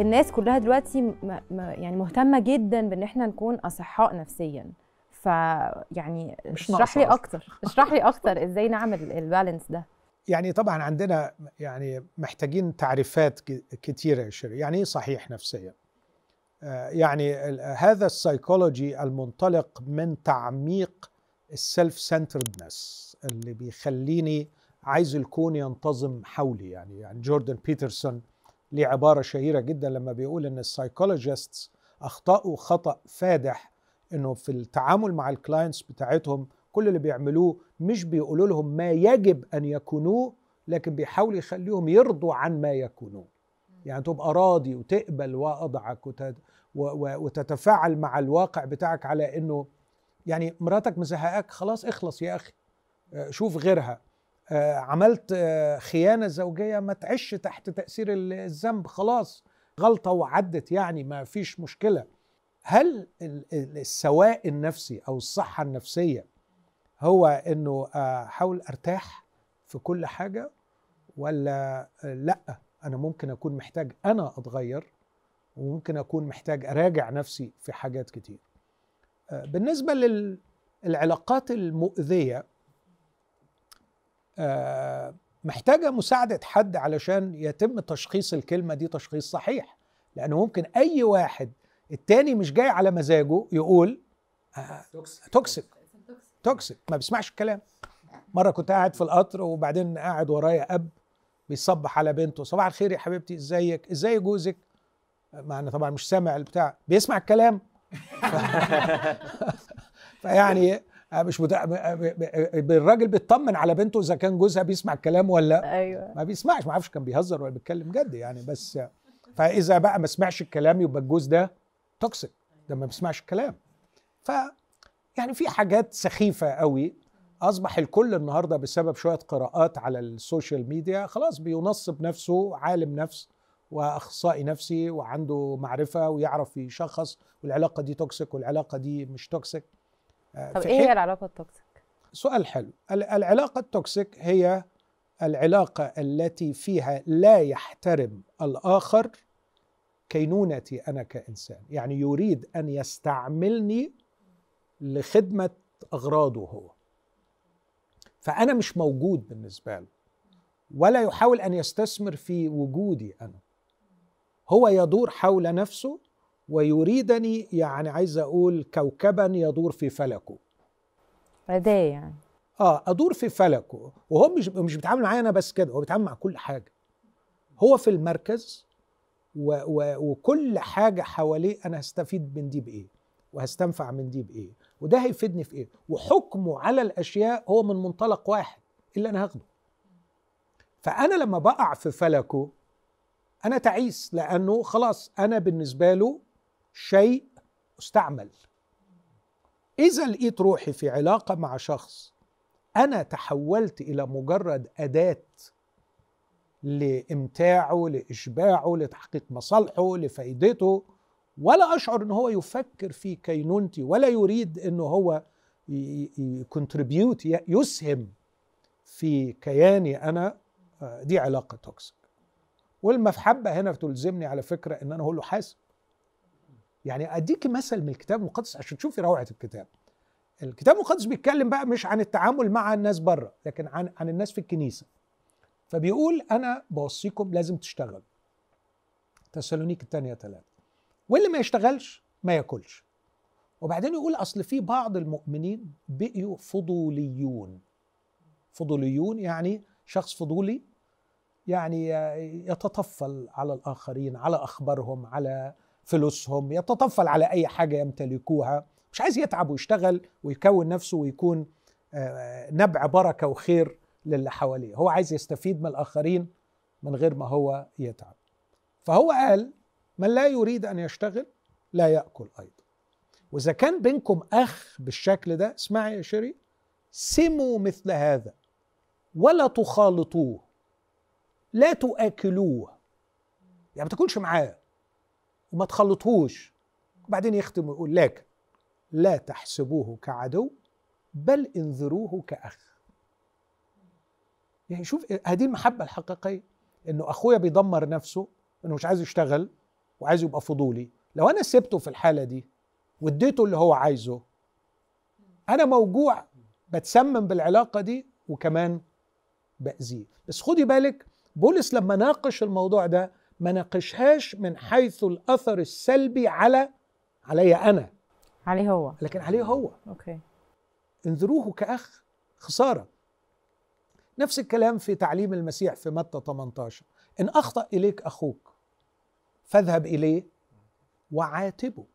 الناس كلها دلوقتي يعني مهتمه جدا بان احنا نكون اصحاء نفسيا ف يعني اشرح لي اكتر اشرح لي اكتر ازاي نعمل البالانس ده يعني طبعا عندنا يعني محتاجين تعريفات كتيره يا شيرين يعني ايه صحيح نفسيا آه، يعني هذا السيكولوجي المنطلق من تعميق السيلف سنتردنس اللي بيخليني عايز الكون ينتظم حولي يعني يعني جوردن بيترسون ليه عبارة شهيرة جدا لما بيقول إن السايكولوجيستس أخطأوا خطأ فادح إنه في التعامل مع الكلاينتس بتاعتهم كل اللي بيعملوه مش بيقولوا لهم ما يجب أن يكونوه لكن بيحاولوا يخليهم يرضوا عن ما يكونوه يعني تبقى راضي وتقبل وضعك وتتفاعل مع الواقع بتاعك على انه يعني مراتك مزهقاك خلاص اخلص يا اخي آه، شوف غيرها آه، عملت آه، خيانة زوجية ما تعيش تحت تأثير الذنب خلاص غلطة وعدت يعني ما فيش مشكلة هل السواء النفسي أو الصحة النفسية هو أنه آه، أحاول أرتاح في كل حاجة ولا لأ أنا ممكن أكون محتاج أنا أتغير وممكن أكون محتاج أراجع نفسي في حاجات كتير بالنسبة للعلاقات المؤذية آه، محتاجة مساعدة حد علشان يتم تشخيص الكلمة دي تشخيص صحيح لأنه ممكن أي واحد التاني مش جاي على مزاجه يقول توكسيك آه، توكسيك ما بيسمعش الكلام مرة كنت قاعد في القطر وبعدين قاعد ورايا أب بيصبح على بنته صباح الخير يا حبيبتي ازيك ازاي جوزك مع انه طبعا مش سامع البتاع بيسمع الكلام فيعني آه، مش بتاع الراجل بيطمن على بنته اذا كان جوزها بيسمع الكلام ولا أيوة. ما بيسمعش ما اعرفش كان بيهزر ولا بيتكلم جد يعني بس فاذا بقى ما سمعش الكلام يبقى الجوز ده توكسيك ده ما بيسمعش الكلام ف يعني في حاجات سخيفه قوي اصبح الكل النهارده بسبب شويه قراءات على السوشيال ميديا خلاص بينصب نفسه عالم نفس واخصائي نفسي وعنده معرفه ويعرف يشخص والعلاقه دي توكسيك والعلاقه دي مش توكسيك طب ايه هي العلاقه التوكسيك؟ سؤال حلو العلاقه التوكسيك هي العلاقه التي فيها لا يحترم الاخر كينونتي انا كانسان يعني يريد ان يستعملني لخدمه اغراضه هو فانا مش موجود بالنسبه له ولا يحاول ان يستثمر في وجودي انا هو يدور حول نفسه ويريدني يعني عايز اقول كوكبا يدور في فلكه رداء يعني اه ادور في فلكه وهو مش مش بيتعامل معايا انا بس كده هو بيتعامل مع كل حاجه هو في المركز و و وكل حاجه حواليه انا هستفيد من دي بايه وهستنفع من دي بايه وده هيفيدني في ايه وحكمه على الاشياء هو من منطلق واحد اللي انا هاخده فانا لما بقع في فلكه انا تعيس لانه خلاص انا بالنسبه له شيء استعمل اذا لقيت روحي في علاقه مع شخص انا تحولت الى مجرد اداه لامتاعه لاشباعه لتحقيق مصالحه لفائدته ولا اشعر ان هو يفكر في كينونتي ولا يريد ان هو كونتريبيوت يسهم في كياني انا آه، دي علاقه توكسيك والمحبه هنا بتلزمني على فكره ان انا اقول له حاسب يعني اديك مثل من الكتاب المقدس عشان تشوفي روعه الكتاب الكتاب المقدس بيتكلم بقى مش عن التعامل مع الناس بره لكن عن عن الناس في الكنيسه فبيقول انا بوصيكم لازم تشتغلوا تسالونيك الثانيه ثلاثة واللي ما يشتغلش ما ياكلش وبعدين يقول اصل في بعض المؤمنين بقيوا فضوليون فضوليون يعني شخص فضولي يعني يتطفل على الاخرين على اخبارهم على فلوسهم يتطفل على أي حاجة يمتلكوها مش عايز يتعب ويشتغل ويكون نفسه ويكون آه، نبع بركة وخير للي حواليه هو عايز يستفيد من الآخرين من غير ما هو يتعب فهو قال من لا يريد أن يشتغل لا يأكل أيضا وإذا كان بينكم أخ بالشكل ده اسمعي يا شيري سموا مثل هذا ولا تخالطوه لا تؤكلوه يعني ما تكونش معاه وما تخلطهوش وبعدين يختم ويقول لكن لا تحسبوه كعدو بل انذروه كأخ يعني شوف هذه المحبة الحقيقية انه اخويا بيدمر نفسه انه مش عايز يشتغل وعايز يبقى فضولي لو انا سبته في الحالة دي واديته اللي هو عايزه انا موجوع بتسمم بالعلاقة دي وكمان بأذيه بس خدي بالك بولس لما ناقش الموضوع ده ما ناقشهاش من حيث الاثر السلبي على علي انا عليه هو لكن عليه هو اوكي انذروه كاخ خساره نفس الكلام في تعليم المسيح في متى 18 ان اخطا اليك اخوك فاذهب اليه وعاتبه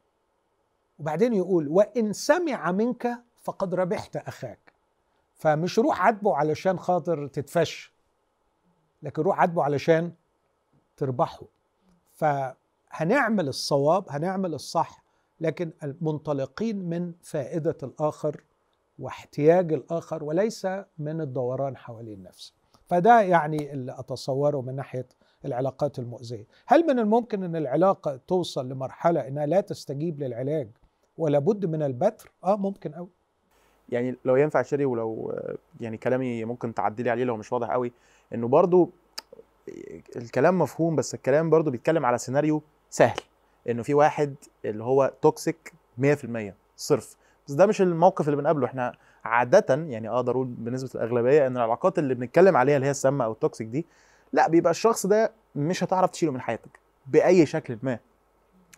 وبعدين يقول وان سمع منك فقد ربحت اخاك فمش روح عاتبه علشان خاطر تتفش لكن روح عاتبه علشان تربحه فهنعمل الصواب هنعمل الصح لكن منطلقين من فائدة الآخر واحتياج الآخر وليس من الدوران حوالين نفسي فده يعني اللي أتصوره من ناحية العلاقات المؤذية هل من الممكن أن العلاقة توصل لمرحلة أنها لا تستجيب للعلاج ولا بد من البتر آه ممكن أوي يعني لو ينفع شري ولو يعني كلامي ممكن تعدلي عليه لو مش واضح قوي انه برضو الكلام مفهوم بس الكلام برضو بيتكلم على سيناريو سهل انه في واحد اللي هو توكسيك 100% صرف بس ده مش الموقف اللي بنقابله احنا عاده يعني اقدر اقول بنسبه الاغلبيه ان العلاقات اللي بنتكلم عليها اللي هي السامه او التوكسيك دي لا بيبقى الشخص ده مش هتعرف تشيله من حياتك باي شكل ما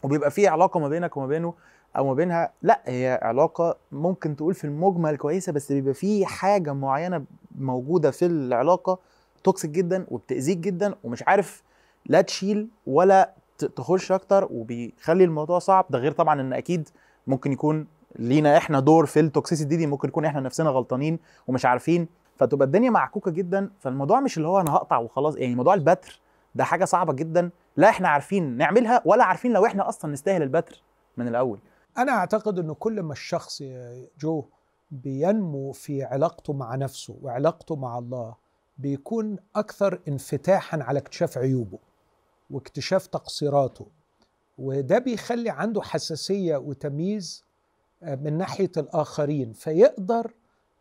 وبيبقى في علاقه ما بينك وما بينه او ما بينها لا هي علاقه ممكن تقول في المجمل كويسه بس بيبقى في حاجه معينه موجوده في العلاقه توكسيك جدا وبتاذيك جدا ومش عارف لا تشيل ولا تخش اكتر وبيخلي الموضوع صعب ده غير طبعا ان اكيد ممكن يكون لينا احنا دور في التوكسيسيتي دي, دي ممكن يكون احنا نفسنا غلطانين ومش عارفين فتبقى الدنيا معكوكه جدا فالموضوع مش اللي هو انا هقطع وخلاص يعني موضوع البتر ده حاجه صعبه جدا لا احنا عارفين نعملها ولا عارفين لو احنا اصلا نستاهل البتر من الاول انا اعتقد انه كل ما الشخص جو بينمو في علاقته مع نفسه وعلاقته مع الله بيكون أكثر انفتاحا على اكتشاف عيوبه واكتشاف تقصيراته وده بيخلي عنده حساسية وتمييز آه، من ناحية الآخرين فيقدر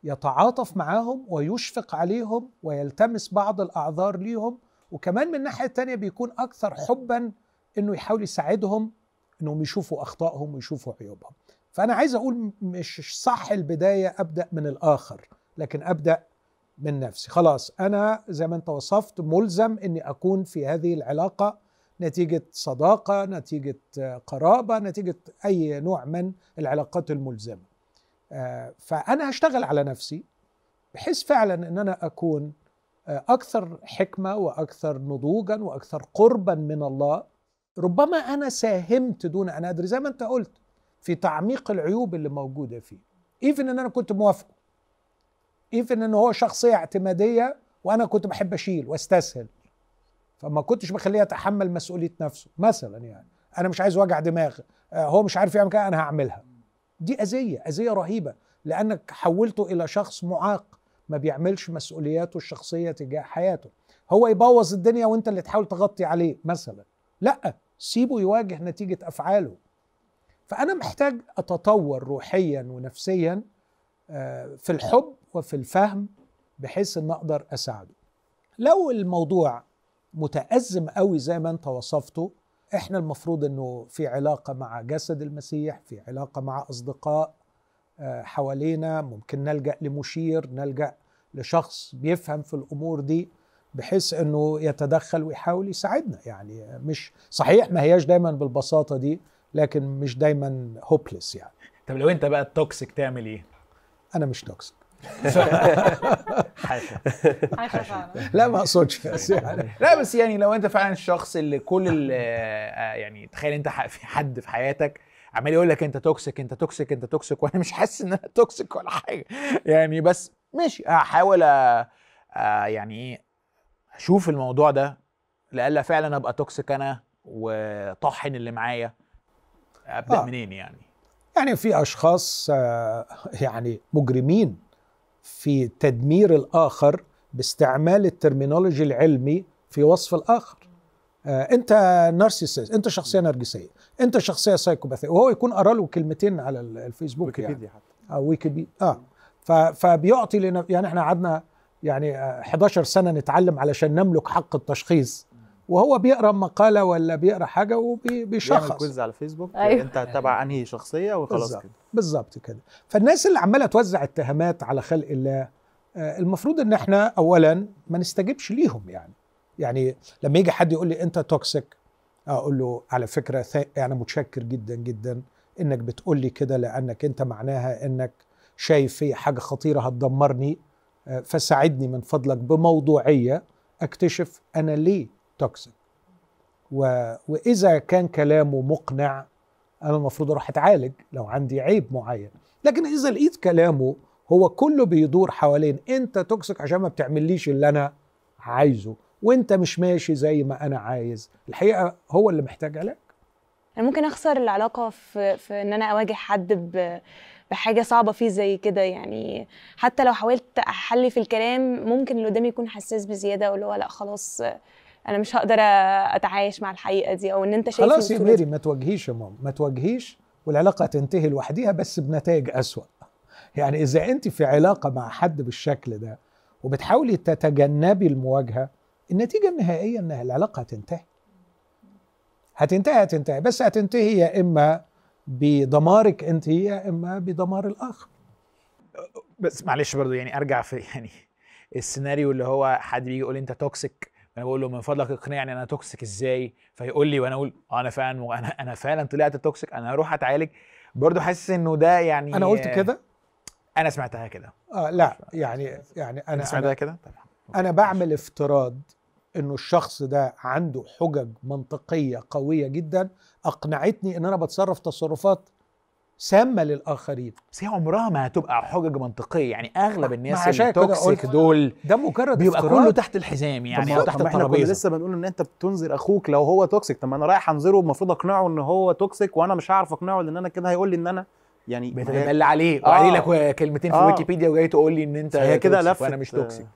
يتعاطف معاهم ويشفق عليهم ويلتمس بعض الأعذار ليهم وكمان من الناحية تانية بيكون أكثر حبا أنه يحاول يساعدهم أنهم يشوفوا أخطائهم ويشوفوا عيوبهم فأنا عايز أقول مش صح البداية أبدأ من الآخر لكن أبدأ من نفسي خلاص انا زي ما انت وصفت ملزم اني اكون في هذه العلاقه نتيجه صداقه نتيجه آه، قرابه نتيجه اي نوع من العلاقات الملزمه آه، فانا هشتغل على نفسي بحيث فعلا ان انا اكون آه، اكثر حكمه واكثر نضوجا واكثر قربا من الله ربما انا ساهمت دون ان ادري زي ما انت قلت في تعميق العيوب اللي موجوده فيه ايفن ان انا كنت موافقه ايفن ان هو شخصيه اعتماديه وانا كنت بحب اشيل واستسهل فما كنتش بخليه يتحمل مسؤوليه نفسه مثلا يعني انا مش عايز وجع دماغ آه، هو مش عارف يعمل كده انا هعملها دي اذيه اذيه رهيبه لانك حولته الى شخص معاق ما بيعملش مسؤولياته الشخصيه تجاه حياته هو يبوظ الدنيا وانت اللي تحاول تغطي عليه مثلا لا سيبه يواجه نتيجه افعاله فانا محتاج اتطور روحيا ونفسيا آه، في الحب وفي الفهم بحيث ان اقدر اساعده لو الموضوع متأزم قوي زي ما انت وصفته احنا المفروض انه في علاقة مع جسد المسيح في علاقة مع اصدقاء آه، حوالينا ممكن نلجأ لمشير نلجأ لشخص بيفهم في الامور دي بحيث انه يتدخل ويحاول يساعدنا يعني مش صحيح ما هياش دايما بالبساطة دي لكن مش دايما هوبليس يعني طب لو انت بقى التوكسيك تعمل ايه؟ انا مش توكسيك حاشا حاشا فعلا لا ما اقصدش يعني لا بس يعني لو انت فعلا الشخص اللي كل آه، آه، يعني تخيل انت في حد في حياتك عمال يقول لك انت توكسيك انت توكسيك انت توكسيك وانا مش حاسس ان انا توكسيك ولا حاجه يعني بس ماشي هحاول آه، يعني ايه اشوف الموضوع ده لألا فعلا ابقى توكسيك انا وطحن اللي معايا ابدا آه. منين يعني يعني في اشخاص يعني مجرمين في تدمير الآخر باستعمال الترمينولوجي العلمي في وصف الآخر آه، انت نارسيسيس انت شخصيه نرجسيه انت شخصيه سايكوباثيه وهو يكون قرا له كلمتين على الفيسبوك يعني. ويكيبيديا يعني. حتى او ويكيبيديا اه, آه. فبيعطي لنا يعني احنا قعدنا يعني 11 آه، سنه نتعلم علشان نملك حق التشخيص وهو بيقرا مقاله ولا بيقرا حاجه وبيشخص بيعمل كويز على فيسبوك أيوة. يعني انت تبع أيوه. انهي شخصيه وخلاص كده بالظبط كده فالناس اللي عماله توزع اتهامات على خلق الله آه، المفروض ان احنا اولا ما نستجبش ليهم يعني يعني لما يجي حد يقول لي انت توكسيك اقول له على فكره انا متشكر جدا جدا انك بتقول لي كده لانك انت معناها انك شايف في حاجه خطيره هتدمرني آه، فساعدني من فضلك بموضوعيه اكتشف انا ليه توكسيك و... واذا كان كلامه مقنع انا المفروض اروح اتعالج لو عندي عيب معين لكن اذا لقيت كلامه هو كله بيدور حوالين انت توكسيك عشان ما بتعمليش اللي انا عايزه وانت مش ماشي زي ما انا عايز الحقيقه هو اللي محتاج علاج انا ممكن اخسر العلاقه في, في ان انا اواجه حد ب... بحاجه صعبه فيه زي كده يعني حتى لو حاولت احلي في الكلام ممكن اللي قدامي يكون حساس بزياده واللي هو لا خلاص انا مش هقدر اتعايش مع الحقيقه دي او ان انت شايف خلاص يا ميري ما تواجهيش يا ماما ما تواجهيش والعلاقه تنتهي لوحديها بس بنتائج اسوا يعني اذا انت في علاقه مع حد بالشكل ده وبتحاولي تتجنبي المواجهه النتيجه النهائيه ان العلاقه هتنتهي هتنتهي هتنتهي بس هتنتهي يا اما بدمارك انت يا اما بدمار الاخر بس معلش برضو يعني ارجع في يعني السيناريو اللي هو حد بيجي يقول انت توكسيك انا بقول له من فضلك اقنعني انا توكسيك ازاي فيقول لي وانا اقول آه، انا فعلا انا انا فعلا طلعت توكسيك انا هروح اتعالج برضه حاسس انه ده يعني انا قلت كده انا سمعتها كده آه لا يعني يعني انا سمعتها كده انا بعمل افتراض انه الشخص ده عنده حجج منطقيه قويه جدا اقنعتني ان انا بتصرف تصرفات سامه للاخرين بس هي عمرها ما هتبقى حجج منطقيه يعني اغلب الناس اللي توكسيك دول ده مجرد بيبقى كله تحت الحزام يعني او تحت الترابيزه لسه بنقول ان انت بتنذر اخوك لو هو توكسيك طب انا رايح انذره المفروض اقنعه ان هو توكسيك وانا مش هعرف اقنعه لان انا كده هيقول لي ان انا يعني بتتبلى عليه آه. وقايل لك كلمتين آه. في ويكيبيديا وجاي تقول لي ان انت هي كده لفت وانا مش توكسيك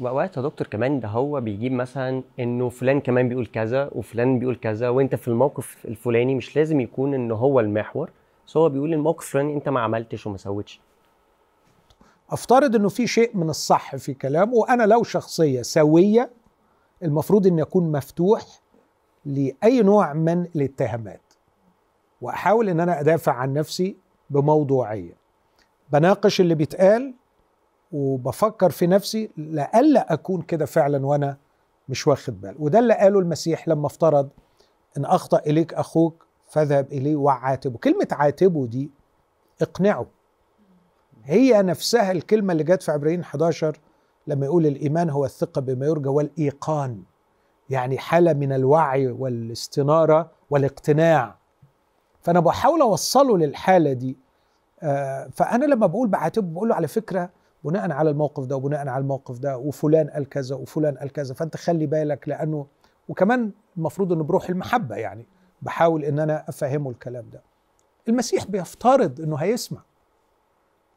واوقات يا دكتور كمان ده هو بيجيب مثلا انه فلان كمان بيقول كذا وفلان بيقول كذا وانت في الموقف الفلاني مش لازم يكون ان هو المحور بس هو بيقول الموقف الفلاني انت ما عملتش وما سويتش افترض انه في شيء من الصح في كلامه وانا لو شخصيه سويه المفروض ان اكون مفتوح لاي نوع من الاتهامات واحاول ان انا ادافع عن نفسي بموضوعيه بناقش اللي بيتقال وبفكر في نفسي لألا أكون كده فعلا وأنا مش واخد بال وده اللي قاله المسيح لما افترض إن أخطأ إليك أخوك فاذهب إليه وعاتبه كلمة عاتبه دي اقنعه هي نفسها الكلمة اللي جت في عبرين 11 لما يقول الإيمان هو الثقة بما يرجى والإيقان يعني حالة من الوعي والاستنارة والاقتناع فأنا بحاول أوصله للحالة دي آه، فأنا لما بقول بعاتبه بقول له على فكرة بناء على الموقف ده وبناء على الموقف ده وفلان قال كذا وفلان قال كذا فأنت خلي بالك لأنه وكمان المفروض انه بروح المحبه يعني بحاول ان انا افهمه الكلام ده المسيح بيفترض انه هيسمع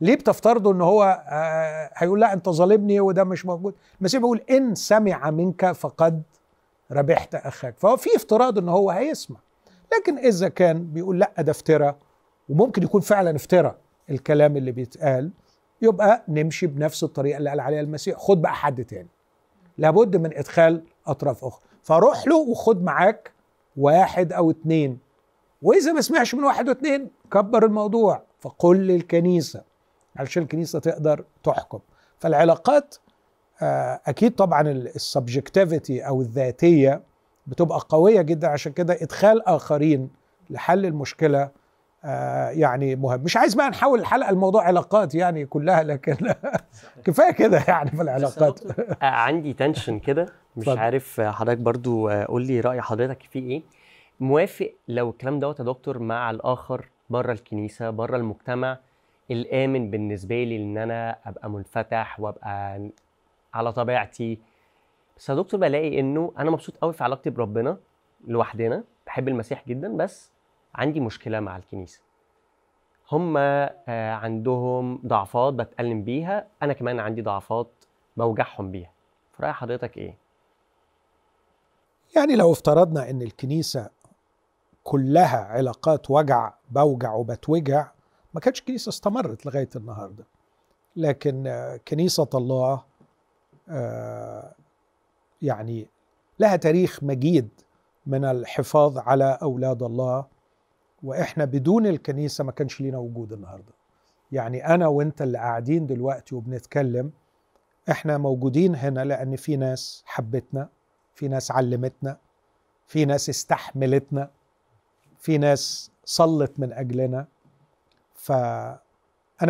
ليه بتفترضه ان هو آه، آه، هيقول لا انت ظالمني وده مش موجود المسيح بيقول ان سمع منك فقد ربحت اخاك فهو في افتراض ان هو هيسمع لكن اذا كان بيقول لا ده افترى وممكن يكون فعلا افترى الكلام اللي بيتقال يبقى نمشي بنفس الطريقه اللي قال عليها المسيح خد بقى حد تاني لابد من ادخال اطراف اخرى فروح له وخد معاك واحد أو اتنين وإذا ما سمعش من واحد واتنين كبر الموضوع فقل للكنيسة علشان الكنيسة تقدر تحكم فالعلاقات آه، أكيد طبعا السبجكتيفيتي أو الذاتية بتبقى قوية جدا عشان كده إدخال آخرين لحل المشكلة آه، يعني مهم مش عايز بقى نحول الحلقة الموضوع علاقات يعني كلها لكن كفاية كده يعني في العلاقات آه، عندي تنشن كده مش فضل. عارف حضرتك برضو آه، قول لي راي حضرتك فيه ايه موافق لو الكلام دوت يا دكتور مع الاخر بره الكنيسه بره المجتمع الامن بالنسبه لي ان انا ابقى منفتح وابقى على طبيعتي بس يا دكتور بلاقي انه انا مبسوط قوي في علاقتي بربنا لوحدنا بحب المسيح جدا بس عندي مشكله مع الكنيسه هم آه، عندهم ضعفات بتألم بيها انا كمان عندي ضعفات بوجعهم بيها فراي حضرتك ايه يعني لو افترضنا ان الكنيسه كلها علاقات وجع بوجع وبتوجع ما كانتش كنيسه استمرت لغايه النهارده لكن كنيسه الله آه، يعني لها تاريخ مجيد من الحفاظ على اولاد الله واحنا بدون الكنيسه ما كانش لينا وجود النهارده يعني انا وانت اللي قاعدين دلوقتي وبنتكلم احنا موجودين هنا لان في ناس حبتنا في ناس علمتنا في ناس استحملتنا في ناس صلت من اجلنا فانا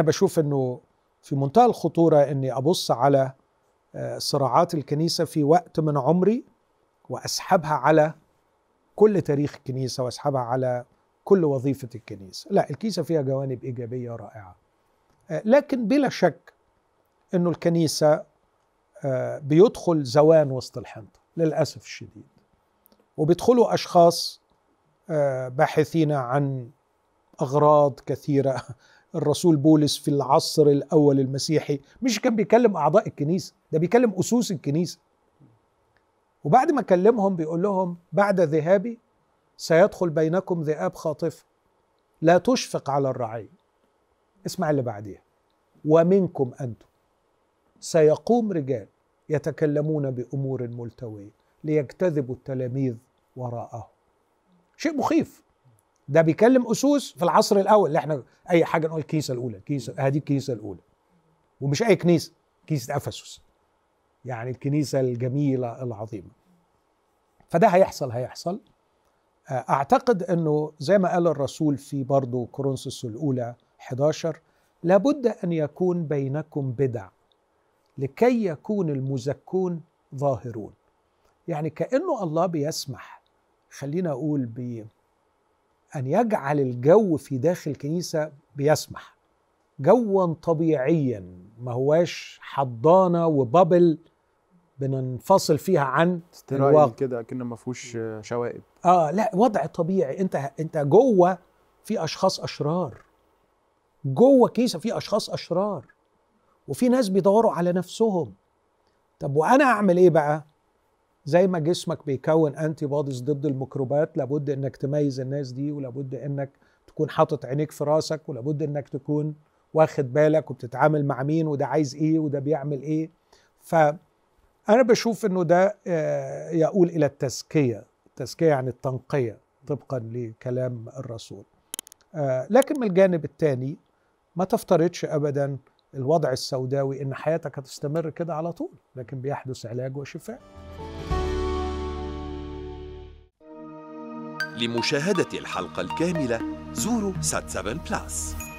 بشوف انه في منتهى الخطوره اني ابص على آه، صراعات الكنيسه في وقت من عمري واسحبها على كل تاريخ الكنيسه واسحبها على كل وظيفه الكنيسه لا الكنيسه فيها جوانب ايجابيه رائعه آه، لكن بلا شك انه الكنيسه آه، بيدخل زوان وسط الحنطه للأسف الشديد وبيدخلوا أشخاص آه، باحثين عن أغراض كثيرة الرسول بولس في العصر الأول المسيحي مش كان بيكلم أعضاء الكنيسة ده بيكلم أسوس الكنيسة وبعد ما كلمهم بيقول لهم بعد ذهابي سيدخل بينكم ذئاب خاطفة لا تشفق على الرعية اسمع اللي بعديها ومنكم أنتم سيقوم رجال يتكلمون بامور ملتويه ليجتذبوا التلاميذ وراءهم. شيء مخيف. ده بيكلم اسوس في العصر الاول اللي احنا اي حاجه نقول الكنيسه الاولى، الكنيسه هذه الكنيسه الاولى. ومش اي كنيسه، كنيسه افسس. يعني الكنيسه الجميله العظيمه. فده هيحصل هيحصل. آه، اعتقد انه زي ما قال الرسول في برضه كورنثوس الاولى 11 لابد ان يكون بينكم بدع لكي يكون المزكون ظاهرون يعني كأنه الله بيسمح خلينا أقول بي أن يجعل الجو في داخل الكنيسة بيسمح جوا طبيعيا ما هواش حضانة وبابل بننفصل فيها عن الواقع كده كنا ما فيهوش شوائب اه لا وضع طبيعي انت انت جوه في اشخاص اشرار جوه كنيسه في اشخاص اشرار وفي ناس بيدوروا على نفسهم طب وانا اعمل ايه بقى زي ما جسمك بيكون انتي بوديز ضد الميكروبات لابد انك تميز الناس دي ولابد انك تكون حاطط عينيك في راسك ولابد انك تكون واخد بالك وبتتعامل مع مين وده عايز ايه وده بيعمل ايه ف انا بشوف انه ده آه، يقول الى التزكيه التزكيه يعني التنقيه طبقا لكلام الرسول آه، لكن من الجانب الثاني ما تفترضش ابدا الوضع السوداوي ان حياتك هتستمر كده على طول لكن بيحدث علاج وشفاء لمشاهدة الحلقة الكاملة زوروا سات 7 بلس